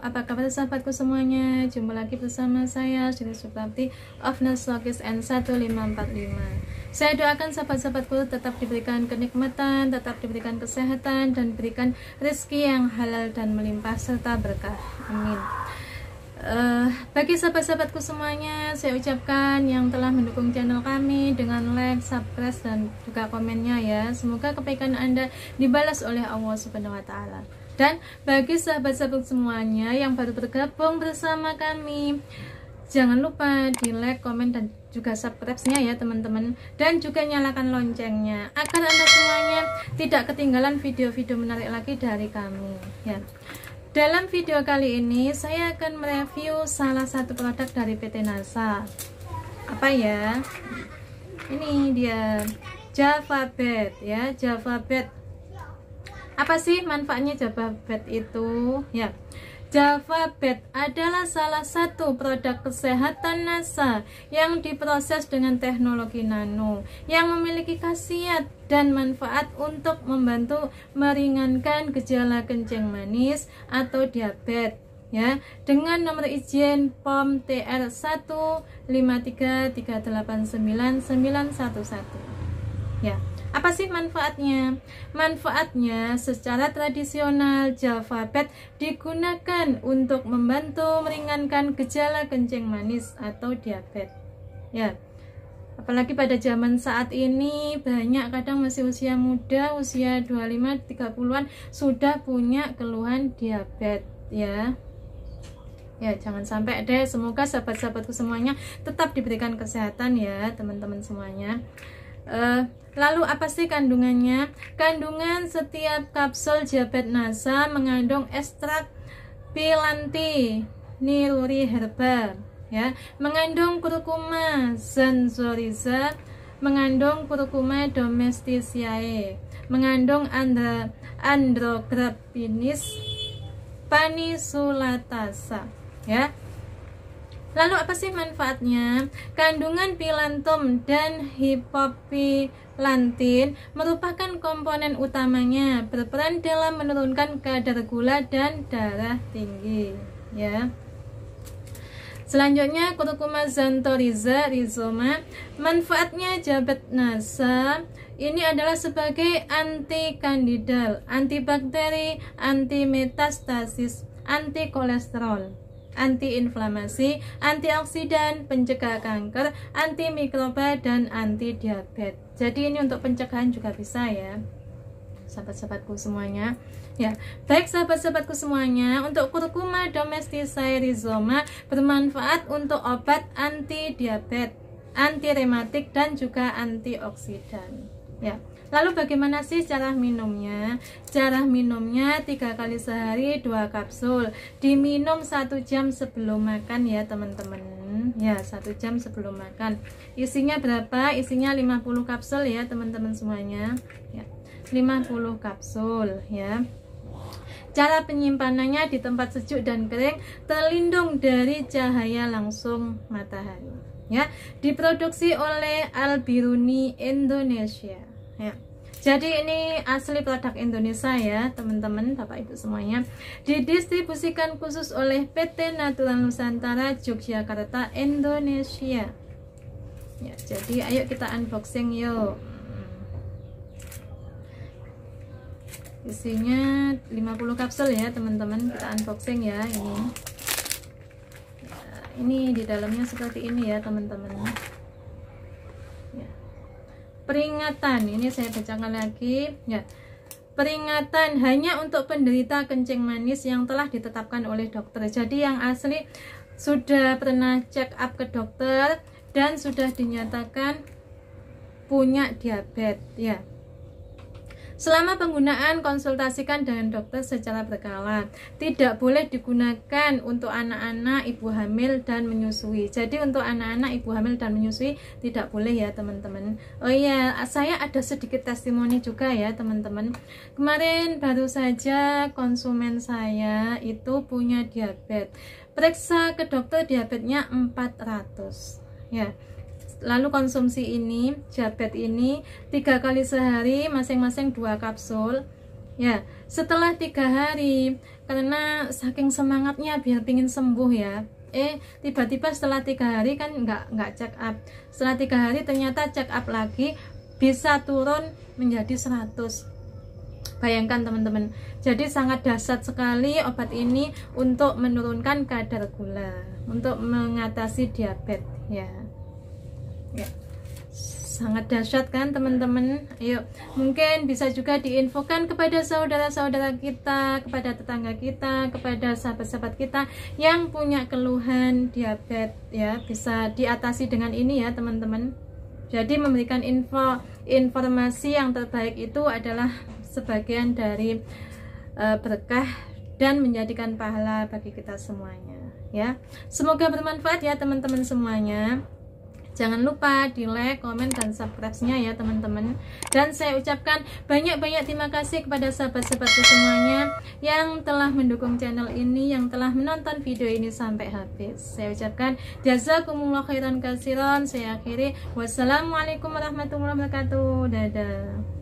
apa kabar sahabatku semuanya jumpa lagi bersama saya Sri Suprapti of Nasrogis N1545 saya doakan sahabat-sahabatku tetap diberikan kenikmatan tetap diberikan kesehatan dan berikan rezeki yang halal dan melimpah serta berkah amin Uh, bagi sahabat-sahabatku semuanya, saya ucapkan yang telah mendukung channel kami dengan like, subscribe, dan juga komennya ya. Semoga kebaikan Anda dibalas oleh Allah Subhanahu wa Ta'ala dan bagi sahabat-sahabat semuanya yang baru bergabung bersama kami jangan lupa di like, komen, dan juga subscribe-nya ya teman-teman dan juga nyalakan loncengnya agar anda semuanya tidak ketinggalan video-video menarik lagi dari kami ya dalam video kali ini saya akan mereview salah satu produk dari PT NASA apa ya ini dia Java Bed ya Java Bed apa sih manfaatnya Java Bed itu ya Java Bed adalah salah satu produk kesehatan NASA yang diproses dengan teknologi nano yang memiliki khasiat dan manfaat untuk membantu meringankan gejala kencing manis atau diabetes ya dengan nomor izin POM TR 153389911 ya apa sih manfaatnya? Manfaatnya secara tradisional Javabet digunakan untuk membantu meringankan gejala kencing manis atau diabetes. Ya. Apalagi pada zaman saat ini banyak kadang masih usia muda, usia 25, 30-an sudah punya keluhan diabetes ya ya jangan sampai deh semoga sahabat-sahabatku semuanya tetap diberikan kesehatan ya teman-teman semuanya uh, Lalu apa sih kandungannya? Kandungan setiap kapsul jabet NASA mengandung ekstrak pilanti niluri herbal ya, mengandung kurkuma sensoriza, mengandung kurkuma domesticiae, mengandung andra, andrograpinis Panisulatasa, ya. Lalu apa sih manfaatnya? Kandungan pilantum dan hipopilantin merupakan komponen utamanya, berperan dalam menurunkan kadar gula dan darah tinggi, ya. Selanjutnya kurkuma zantoriza rizoma Manfaatnya jabat nasa ini adalah sebagai anti kandidal, antibakteri, anti metastasis, anti kolesterol antiinflamasi, antioksidan, pencegah kanker, antimikroba, dan anti diabetes. Jadi ini untuk pencegahan juga bisa ya sahabat-sahabatku semuanya ya baik sahabat-sahabatku semuanya untuk kurkuma domesticae rhizoma bermanfaat untuk obat anti diabetes anti rematik dan juga antioksidan ya Lalu bagaimana sih cara minumnya? Cara minumnya tiga kali sehari dua kapsul. Diminum satu jam sebelum makan ya teman-teman ya satu jam sebelum makan isinya berapa isinya 50 kapsul ya teman-teman semuanya ya 50 kapsul ya cara penyimpanannya di tempat sejuk dan kering terlindung dari cahaya langsung matahari ya diproduksi oleh Albiruni Indonesia ya jadi ini asli produk Indonesia ya teman-teman Bapak Ibu semuanya didistribusikan khusus oleh PT Natural Nusantara Yogyakarta Indonesia ya jadi ayo kita unboxing yuk hmm. isinya 50 kapsul ya teman-teman kita unboxing ya ini ya, ini di dalamnya seperti ini ya teman-teman peringatan ini saya bacakan lagi ya peringatan hanya untuk penderita kencing manis yang telah ditetapkan oleh dokter jadi yang asli sudah pernah check up ke dokter dan sudah dinyatakan punya diabetes ya Selama penggunaan, konsultasikan dengan dokter secara berkala. Tidak boleh digunakan untuk anak-anak ibu hamil dan menyusui. Jadi untuk anak-anak ibu hamil dan menyusui tidak boleh ya teman-teman. Oh iya, saya ada sedikit testimoni juga ya teman-teman. Kemarin baru saja konsumen saya itu punya diabetes. Periksa ke dokter diabetesnya 400. Ya lalu konsumsi ini zat ini tiga kali sehari masing-masing dua kapsul ya setelah tiga hari karena saking semangatnya biar pingin sembuh ya eh tiba-tiba setelah tiga hari kan nggak nggak check up setelah tiga hari ternyata check up lagi bisa turun menjadi 100 bayangkan teman-teman jadi sangat dasar sekali obat ini untuk menurunkan kadar gula untuk mengatasi diabetes ya ya. sangat dahsyat kan teman-teman ayo mungkin bisa juga diinfokan kepada saudara-saudara kita kepada tetangga kita kepada sahabat-sahabat kita yang punya keluhan diabetes ya bisa diatasi dengan ini ya teman-teman jadi memberikan info informasi yang terbaik itu adalah sebagian dari uh, berkah dan menjadikan pahala bagi kita semuanya ya. Semoga bermanfaat ya teman-teman semuanya. Jangan lupa di like, komen, dan subscribe-nya ya teman-teman. Dan saya ucapkan banyak-banyak terima kasih kepada sahabat sahabat semuanya yang telah mendukung channel ini, yang telah menonton video ini sampai habis. Saya ucapkan jazakumullah khairan kasiron. Saya akhiri. Wassalamualaikum warahmatullahi wabarakatuh. Dadah.